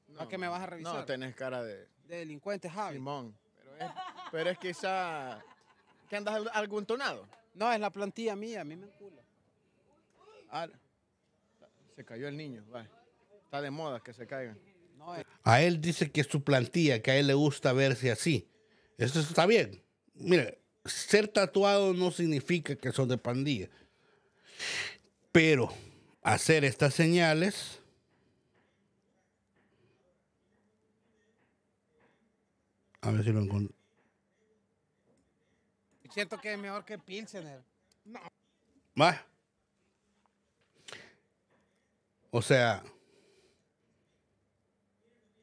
No, ¿A me vas a revisar? No, tenés cara de... delincuente, Javi. Simón. Pero es, pero es quizá... ¿Que andas algún tonado? No, es la plantilla mía, a mí me encula. Ah, se cayó el niño, va. Está de moda que se caigan. Eh. A él dice que es su plantilla, que a él le gusta verse así. Eso está bien. Mire, ser tatuado no significa que son de pandilla. Pero hacer estas señales A ver si lo encuentro. Siento que es mejor que Pilsener. No. Va. O sea,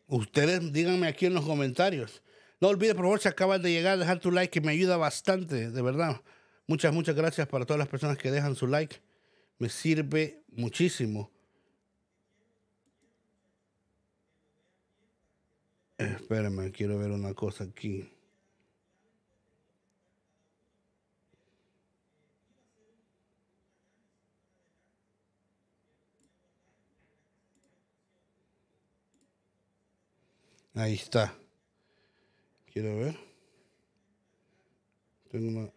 ustedes díganme aquí en los comentarios. No olvides, por favor, si acabas de llegar, dejar tu like, que me ayuda bastante, de verdad. Muchas, muchas gracias para todas las personas que dejan su like. Me sirve muchísimo. Espérame, quiero ver una cosa aquí. Ahí está. Quiero ver. Tengo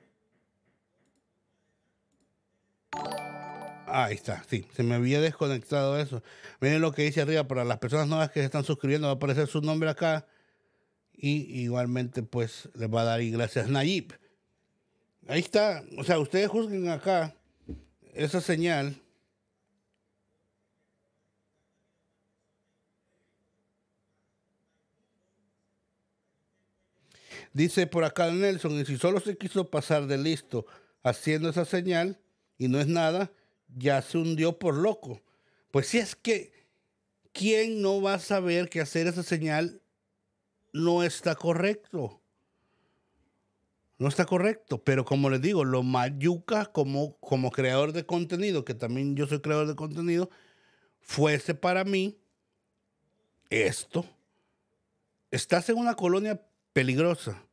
ah, Ahí está, sí, se me había desconectado eso. Miren lo que dice arriba, para las personas nuevas que se están suscribiendo va a aparecer su nombre acá y igualmente pues les va a dar y gracias Nayib. Ahí está, o sea, ustedes juzguen acá esa señal Dice por acá Nelson, y si solo se quiso pasar de listo haciendo esa señal y no es nada, ya se hundió por loco. Pues si es que, ¿quién no va a saber que hacer esa señal no está correcto? No está correcto, pero como les digo, lo mayuca como, como creador de contenido, que también yo soy creador de contenido, fuese para mí esto. Estás en una colonia peligrosa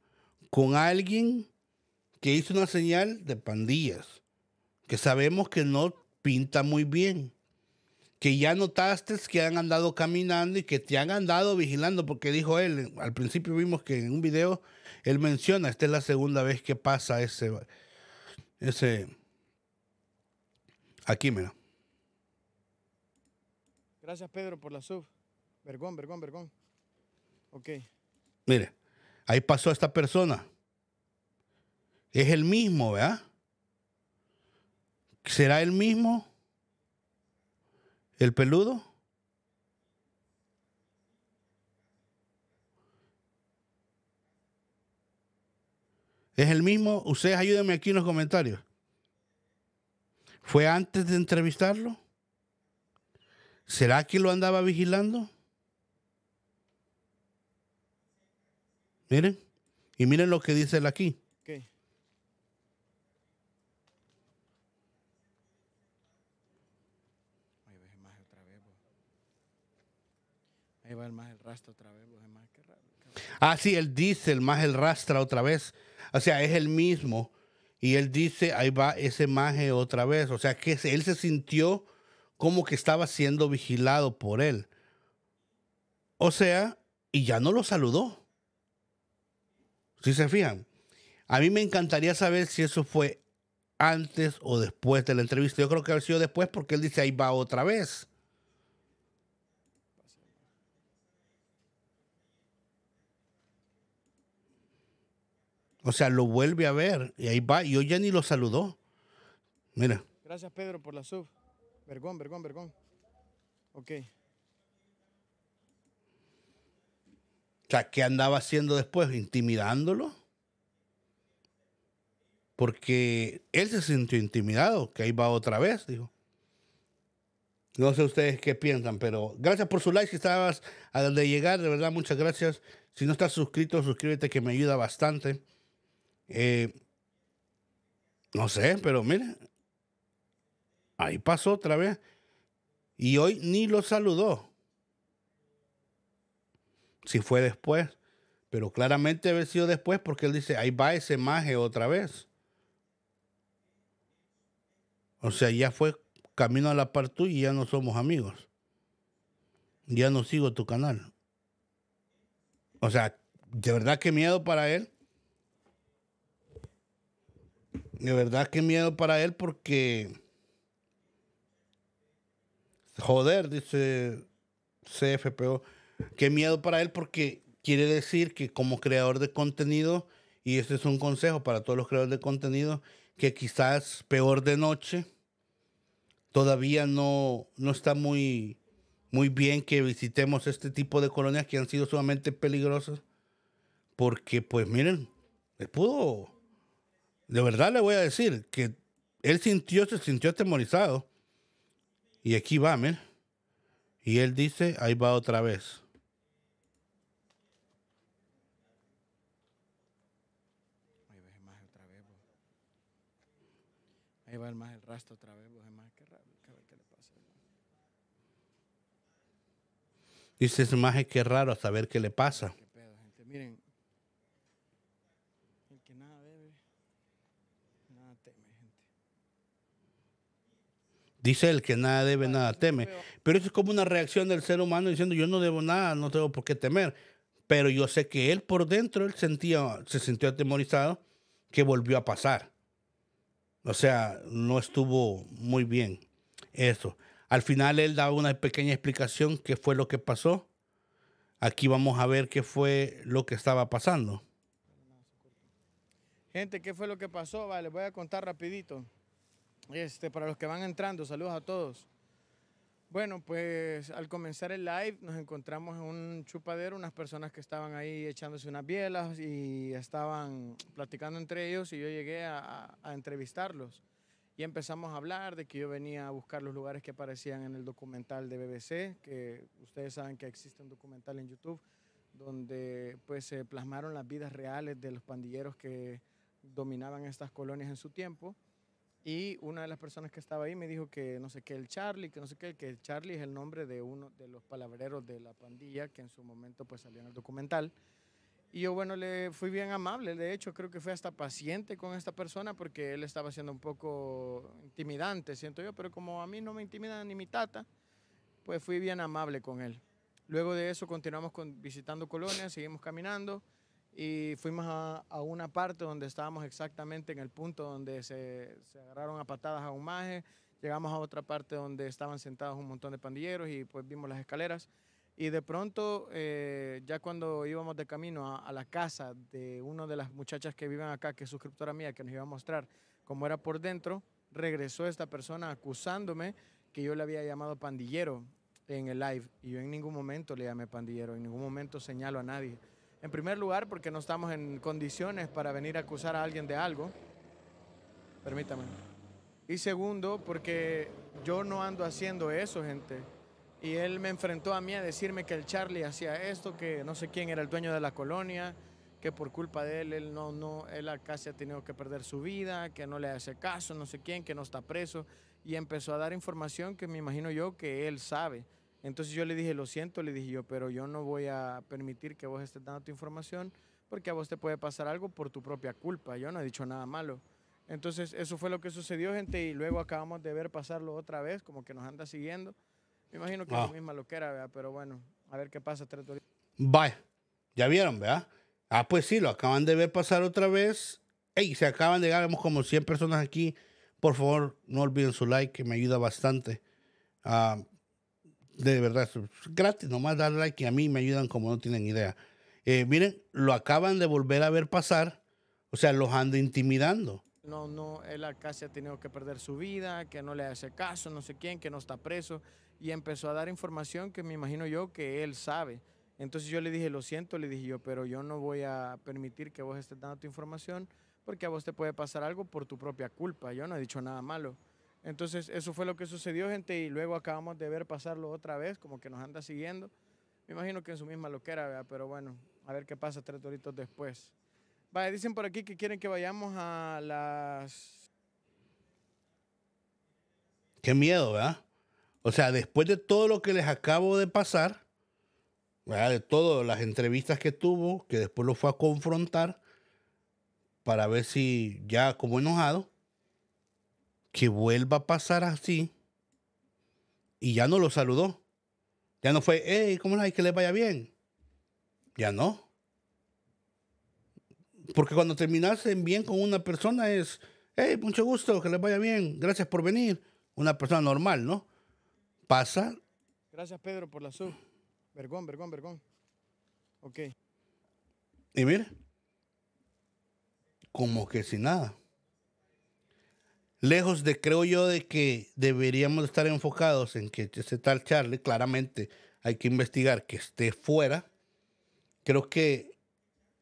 con alguien que hizo una señal de pandillas, que sabemos que no pinta muy bien, que ya notaste que han andado caminando y que te han andado vigilando, porque dijo él, al principio vimos que en un video él menciona, esta es la segunda vez que pasa ese, ese, aquí mira. Gracias Pedro por la sub. Vergón, vergón, vergón. Ok. Mire. Ahí pasó esta persona. Es el mismo, ¿verdad? ¿Será el mismo? ¿El peludo? ¿Es el mismo? Ustedes ayúdenme aquí en los comentarios. ¿Fue antes de entrevistarlo? ¿Será que lo andaba vigilando? Miren. Y miren lo que dice él aquí. Ahí va el más el rastro otra vez. Ah, sí, él dice el más el rastro otra vez. O sea, es el mismo. Y él dice, ahí va ese maje otra vez. O sea, que él se sintió como que estaba siendo vigilado por él. O sea, y ya no lo saludó. Si se fijan, a mí me encantaría saber si eso fue antes o después de la entrevista. Yo creo que ha sido después porque él dice ahí va otra vez. O sea, lo vuelve a ver y ahí va. Y hoy ya ni lo saludó. Mira. Gracias, Pedro, por la sub. Vergón, vergón, vergón. Ok. sea, ¿qué andaba haciendo después? ¿Intimidándolo? Porque él se sintió intimidado, que ahí va otra vez, dijo. No sé ustedes qué piensan, pero gracias por su like si estabas a donde llegar, de verdad, muchas gracias. Si no estás suscrito, suscríbete que me ayuda bastante. Eh, no sé, pero mire, ahí pasó otra vez. Y hoy ni lo saludó si fue después, pero claramente haber sido después porque él dice, ahí va ese maje otra vez. O sea, ya fue camino a la partu y ya no somos amigos. Ya no sigo tu canal. O sea, de verdad que miedo para él. De verdad que miedo para él porque... Joder, dice CFPO. Qué miedo para él porque quiere decir que como creador de contenido, y este es un consejo para todos los creadores de contenido, que quizás peor de noche todavía no, no está muy, muy bien que visitemos este tipo de colonias que han sido sumamente peligrosas, porque pues miren, le pudo, de verdad le voy a decir que él sintió, se sintió atemorizado. Y aquí va, miren. Y él dice, ahí va otra vez. Ahí va el más el rastro otra vez, pues, más que raro, hasta ver qué le pasa. Dice el que raro saber qué le pasa. nada debe, nada teme, gente. Dice el que nada debe, nada teme. Pero eso es como una reacción del ser humano diciendo yo no debo nada, no tengo por qué temer. Pero yo sé que él por dentro él sentía, se sintió atemorizado que volvió a pasar. O sea, no estuvo muy bien eso. Al final él da una pequeña explicación qué fue lo que pasó. Aquí vamos a ver qué fue lo que estaba pasando. Gente, ¿qué fue lo que pasó? Vale, les voy a contar rapidito. Este, para los que van entrando, saludos a todos. Bueno, pues al comenzar el live nos encontramos en un chupadero, unas personas que estaban ahí echándose unas bielas y estaban platicando entre ellos y yo llegué a, a entrevistarlos. Y empezamos a hablar de que yo venía a buscar los lugares que aparecían en el documental de BBC, que ustedes saben que existe un documental en YouTube donde pues se plasmaron las vidas reales de los pandilleros que dominaban estas colonias en su tiempo. Y una de las personas que estaba ahí me dijo que no sé qué, el Charlie, que no sé qué, que el Charlie es el nombre de uno de los palabreros de la pandilla que en su momento pues salió en el documental. Y yo, bueno, le fui bien amable. De hecho, creo que fue hasta paciente con esta persona porque él estaba siendo un poco intimidante, siento yo. Pero como a mí no me intimida ni mi tata, pues fui bien amable con él. Luego de eso continuamos con, visitando colonias, seguimos caminando y fuimos a, una parte donde estábamos exactamente en el punto donde se, agarraron a patadas a un maje, eh. llegamos a otra parte donde estaban sentados un montón de pandilleros y pues vimos las escaleras. Y de pronto, eh, ya cuando íbamos de camino a, a, la casa de una de las muchachas que viven acá, que es suscriptora mía, que nos iba a mostrar cómo era por dentro, regresó esta persona acusándome que yo le había llamado pandillero en el live. Y yo en ningún momento le llamé pandillero, en ningún momento señalo a nadie. En primer lugar, porque no estamos en condiciones para venir a acusar a alguien de algo. Permítame. Y segundo, porque yo no ando haciendo eso, gente. Y él me enfrentó a mí a decirme que el Charlie hacía esto, que no sé quién era el dueño de la colonia, que por culpa de él, él no, no, él casi ha tenido que perder su vida, que no le hace caso, no sé quién, que no está preso. Y empezó a dar información que me imagino yo que él sabe. Entonces yo le dije, lo siento, le dije yo, pero yo no voy a permitir que vos estés dando tu información porque a vos te puede pasar algo por tu propia culpa. Yo no he dicho nada malo. Entonces eso fue lo que sucedió, gente, y luego acabamos de ver pasarlo otra vez, como que nos anda siguiendo. Me imagino que lo es la misma loquera, ¿verdad? pero bueno, a ver qué pasa. Vaya, ya vieron, ¿verdad? Ah, pues sí, lo acaban de ver pasar otra vez. Ey, se acaban de llegar, como 100 personas aquí. Por favor, no olviden su like, que me ayuda bastante. Ah, de verdad, gratis, nomás dar like que a mí me ayudan como no tienen idea. Eh, miren, lo acaban de volver a ver pasar, o sea, los ando intimidando. No, no, él casi ha tenido que perder su vida, que no le hace caso, no sé quién, que no está preso. Y empezó a dar información que me imagino yo que él sabe. Entonces yo le dije, lo siento, le dije yo, pero yo no voy a permitir que vos estés dando tu información porque a vos te puede pasar algo por tu propia culpa. Yo no he dicho nada malo. Entonces eso fue lo que sucedió, gente, y luego acabamos de ver pasarlo otra vez, como que nos anda siguiendo. Me imagino que en su misma loquera, ¿verdad? pero bueno, a ver qué pasa tres doritos después. Vaya, dicen por aquí que quieren que vayamos a las... Qué miedo, ¿verdad? O sea, después de todo lo que les acabo de pasar, de todas las entrevistas que tuvo, que después lo fue a confrontar para ver si ya como enojado, que vuelva a pasar así y ya no lo saludó. Ya no fue, hey, ¿cómo hay que le vaya bien? Ya no. Porque cuando terminas bien con una persona es, hey, mucho gusto, que le vaya bien, gracias por venir. Una persona normal, ¿no? Pasa. Gracias, Pedro, por la sub. Vergón, vergón, vergón. Ok. Y mire, como que sin nada lejos de, creo yo, de que deberíamos estar enfocados en que ese tal Charlie, claramente hay que investigar que esté fuera, creo que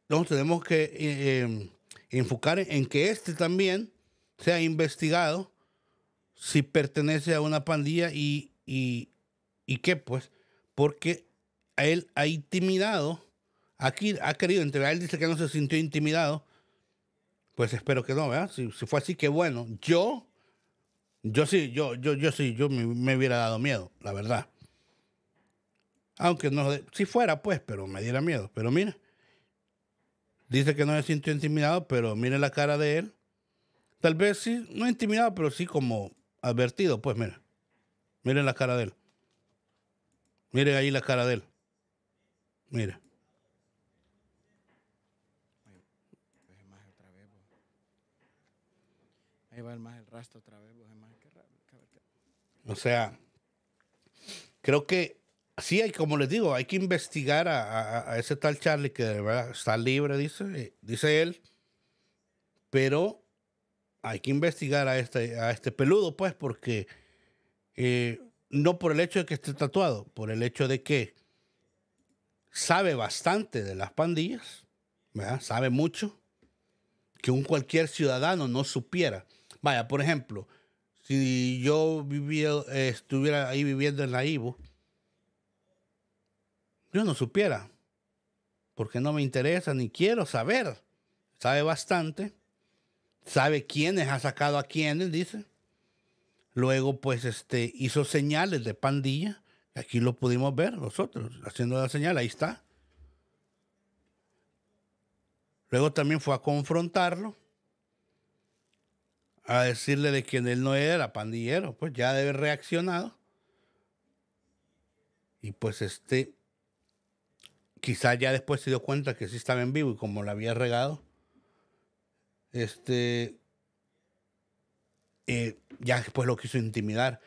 nos tenemos que eh, em, enfocar en que este también sea investigado si pertenece a una pandilla y, qué, pues, porque a él ha intimidado, aquí ha querido entregar, él dice que no se sintió intimidado, pues espero que no, ¿verdad? Si, fue así, que bueno. Yo, yo sí, yo, yo, yo sí, yo me, hubiera dado miedo, la verdad. Aunque no, si fuera pues, pero me diera miedo. Pero mira, dice que no me siento intimidado, pero mire la cara de él. Tal vez sí, no intimidado, pero sí como advertido, pues mira. Miren la cara de él. Miren ahí la cara de él. Mira. más el rastro O sea, creo que sí hay, como les digo, hay que investigar a, ese tal Charlie que de verdad está libre, dice, eh, dice él. Pero hay que investigar a este, a este peludo, pues, porque eh, no por el hecho de que esté tatuado, por el hecho de que sabe bastante de las pandillas, ¿verdad? sabe mucho, que un cualquier ciudadano no supiera. Vaya, por ejemplo, si yo estuviera ahí viviendo en la yo no supiera, porque no me interesa ni quiero saber. Sabe bastante, sabe quiénes ha sacado a quiénes, dice. Luego, pues, este, hizo señales de pandilla. Aquí lo pudimos ver nosotros, haciendo la señal, ahí está. Luego también fue a confrontarlo a decirle de quien él no era pandillero, pues ya debe reaccionado. Y pues este, quizás ya después se dio cuenta que sí estaba en vivo y como la había regado, este, eh, ya después lo quiso intimidar.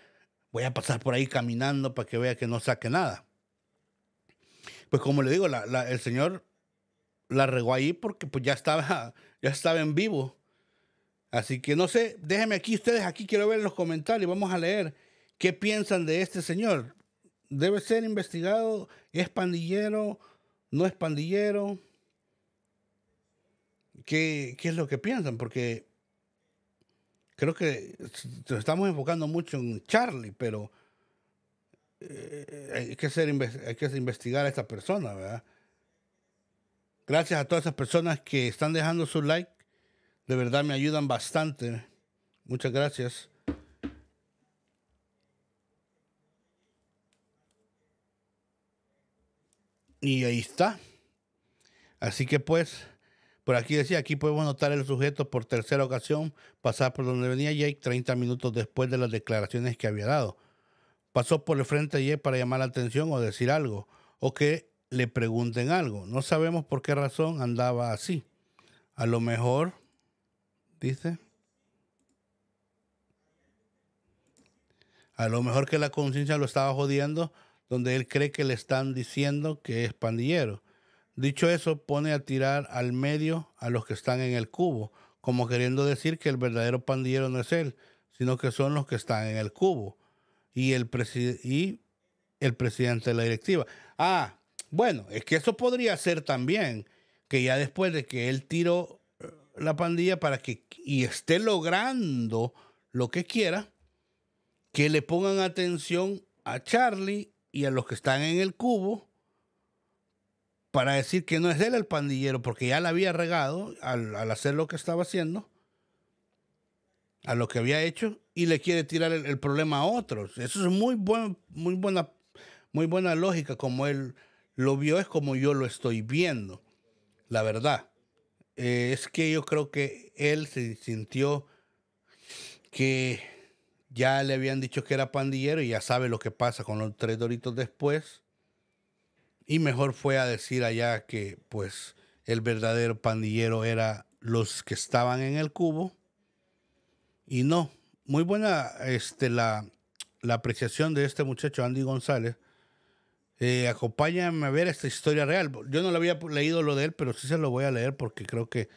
Voy a pasar por ahí caminando para que vea que no saque nada. Pues como le digo, el señor la regó ahí porque pues ya estaba, ya estaba en vivo Así que no sé, déjenme aquí ustedes, aquí quiero ver los comentarios, vamos a leer qué piensan de este señor. ¿Debe ser investigado? ¿Es pandillero? ¿No es pandillero? ¿Qué, es lo que piensan? Porque creo que nos estamos enfocando mucho en Charlie, pero eh, hay, que ser, hay investigar a esta persona, ¿verdad? Gracias a todas esas personas que están dejando su like de verdad me ayudan bastante. Muchas gracias. Y ahí está. Así que pues, por aquí decía, aquí podemos notar el sujeto por tercera ocasión pasar por donde venía Jake 30 minutos después de las declaraciones que había dado. Pasó por el frente de para llamar la atención o decir algo, o que le pregunten algo. No sabemos por qué razón andaba así. A lo mejor dice. A lo mejor que la conciencia lo estaba jodiendo, donde él cree que le están diciendo que es pandillero. Dicho eso, pone a tirar al medio a los que están en el cubo, como queriendo decir que el verdadero pandillero no es él, sino que son los que están en el cubo y el, y el presidente de la directiva. Ah, bueno, es que eso podría ser también que ya después de que él tiró la pandilla para que y esté logrando lo que quiera, que le pongan atención a Charlie y a los que están en el cubo para decir que no es él el pandillero, porque ya la había regado al, hacer lo que estaba haciendo, a lo que había hecho, y le quiere tirar el, problema a otros. Eso es muy, buen, muy, buena, muy buena lógica, como él lo vio, es como yo lo estoy viendo, la verdad. Eh, es que yo creo que él se sintió que ya le habían dicho que era pandillero y ya sabe lo que pasa con los tres doritos después. Y mejor fue a decir allá que pues el verdadero pandillero era los que estaban en el cubo. Y no, muy buena este, la, la apreciación de este muchacho Andy González eh, acompáñame a ver esta historia real. Yo no la había leído lo de él, pero sí se lo voy a leer porque creo que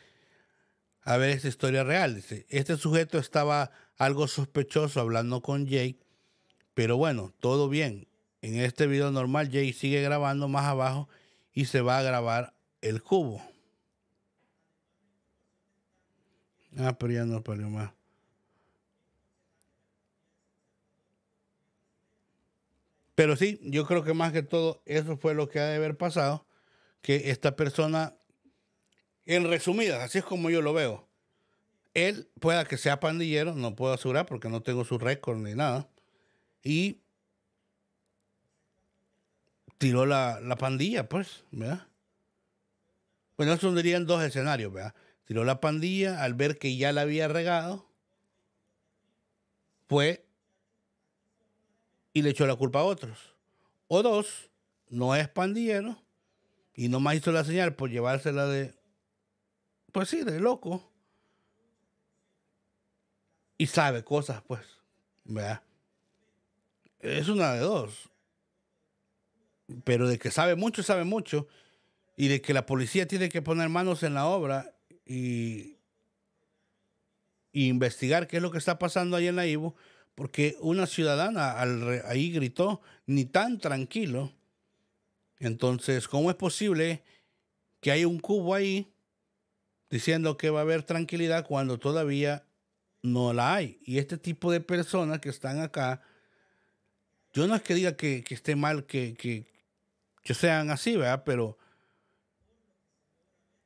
a ver esta historia real. este sujeto estaba algo sospechoso hablando con Jake, pero bueno, todo bien. En este video normal Jake sigue grabando más abajo y se va a grabar el cubo. Ah, pero ya no más. Pero sí, yo creo que más que todo eso fue lo que ha de haber pasado, que esta persona, en resumidas, así es como yo lo veo, él pueda que sea pandillero, no puedo asegurar porque no tengo su récord ni nada, y tiró la, la pandilla, pues, ¿verdad? Bueno, eso en dos escenarios, ¿verdad? Tiró la pandilla al ver que ya la había regado, fue y le echó la culpa a otros. O dos, no es pandillero y no más hizo la señal por llevársela de, pues sí, de loco. Y sabe cosas, pues, ¿verdad? Es una de dos. Pero de que sabe mucho, sabe mucho. Y de que la policía tiene que poner manos en la obra y, investigar qué es lo que está pasando ahí en la IBU porque una ciudadana al, ahí gritó, ni tan tranquilo. Entonces, ¿cómo es posible que haya un cubo ahí diciendo que va a haber tranquilidad cuando todavía no la hay? Y este tipo de personas que están acá, yo no es que diga que, esté mal que, que, que sean así, ¿verdad? Pero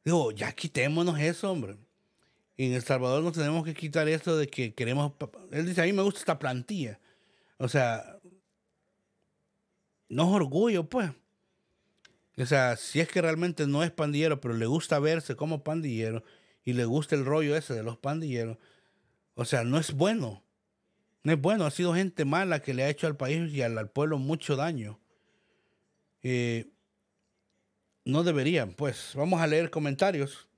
digo, ya quitémonos eso, hombre. Y en El Salvador no tenemos que quitar esto de que queremos... Él dice, a mí me gusta esta plantilla. O sea, no es orgullo, pues. O sea, si es que realmente no es pandillero, pero le gusta verse como pandillero y le gusta el rollo ese de los pandilleros, o sea, no es bueno. No es bueno, ha sido gente mala que le ha hecho al país y al, pueblo mucho daño. Eh, no deberían, pues. Vamos a leer comentarios.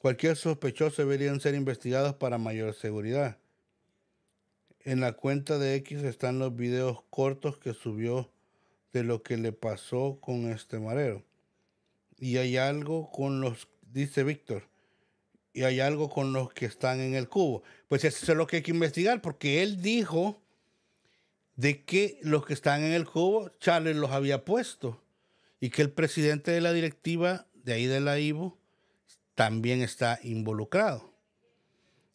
Cualquier sospechoso deberían ser investigados para mayor seguridad. En la cuenta de X están los videos cortos que subió de lo que le pasó con este marero. Y hay algo con los, dice Víctor, y hay algo con los que están en el cubo. Pues eso es lo que hay que investigar, porque él dijo de que los que están en el cubo, Charles los había puesto y que el presidente de la directiva de ahí de la IBO también está involucrado.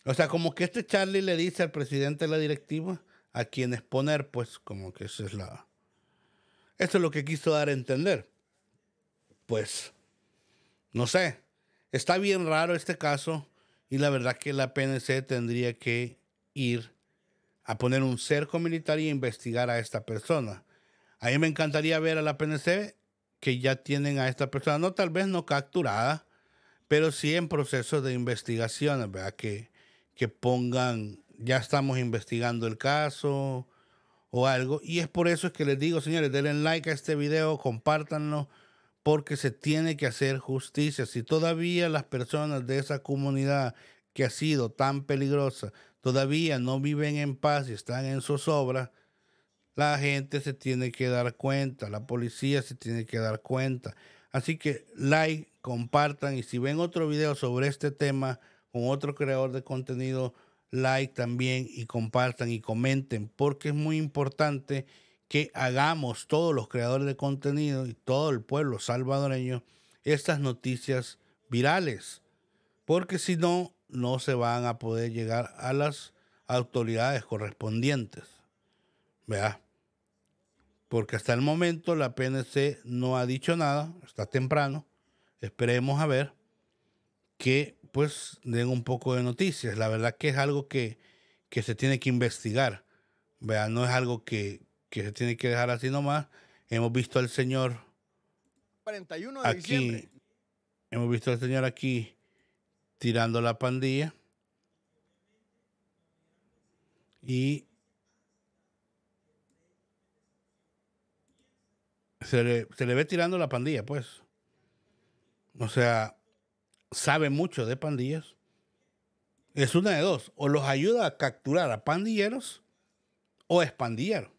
O sea, como que este Charlie le dice al presidente de la directiva a quién exponer, pues como que eso es la... Eso es lo que quiso dar a entender. Pues, no sé, está bien raro este caso y la verdad que la PNC tendría que ir a poner un cerco militar y investigar a esta persona. A mí me encantaría ver a la PNC que ya tienen a esta persona, no tal vez no capturada, pero sí en proceso de investigación, ¿verdad? Que, que pongan, ya estamos investigando el caso o algo. Y es por eso es que les digo, señores, denle like a este video, compártanlo, porque se tiene que hacer justicia. Si todavía las personas de esa comunidad que ha sido tan peligrosa todavía no viven en paz y están en zozobra, la gente se tiene que dar cuenta, la policía se tiene que dar cuenta. Así que like, compartan y si ven otro video sobre este tema con otro creador de contenido, like también y compartan y comenten, porque es muy importante que hagamos todos los creadores de contenido y todo el pueblo salvadoreño estas noticias virales, porque si no, no se van a poder llegar a las autoridades correspondientes. ¿Verdad? Porque hasta el momento la PNC no ha dicho nada, está temprano, Esperemos a ver que pues den un poco de noticias. La verdad que es algo que, se tiene que investigar. vea No es algo que, se tiene que dejar así nomás. Hemos visto al señor 41 aquí, Hemos visto al señor aquí tirando la pandilla. Y se le, se le ve tirando la pandilla, pues. O sea, sabe mucho de pandillas. Es una de dos. O los ayuda a capturar a pandilleros o es pandillero.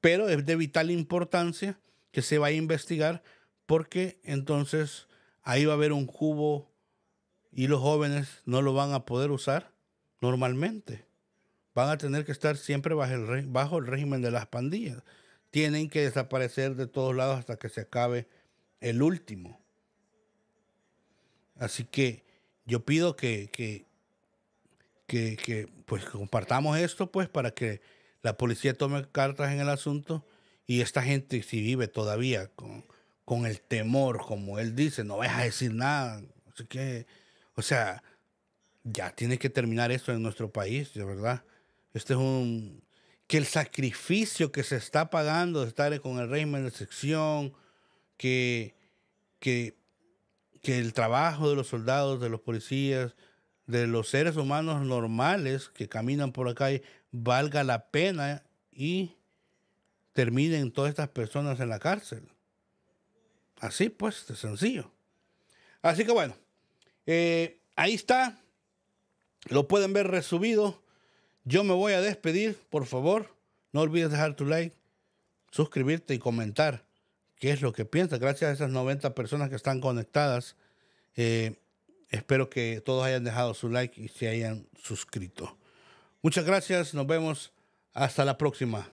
Pero es de vital importancia que se vaya a investigar porque entonces ahí va a haber un cubo y los jóvenes no lo van a poder usar normalmente. Van a tener que estar siempre bajo el, bajo el régimen de las pandillas. Tienen que desaparecer de todos lados hasta que se acabe el último. Así que yo pido que, que, que, pues compartamos esto pues para que la policía tome cartas en el asunto y esta gente si vive todavía con, el temor, como él dice, no vas a decir nada. Así que, o sea, ya tiene que terminar esto en nuestro país, de verdad. Este es un... que el sacrificio que se está pagando de estar con el régimen de sección, que, el trabajo de los soldados, de los policías, de los seres humanos normales que caminan por acá calle valga la pena y terminen todas estas personas en la cárcel. Así pues, de sencillo. Así que bueno, eh, ahí está. Lo pueden ver resumido. Yo me voy a despedir, por favor. No olvides dejar tu like, suscribirte y comentar qué es lo que piensas. Gracias a esas 90 personas que están conectadas, eh, espero que todos hayan dejado su like y se hayan suscrito. Muchas gracias, nos vemos hasta la próxima.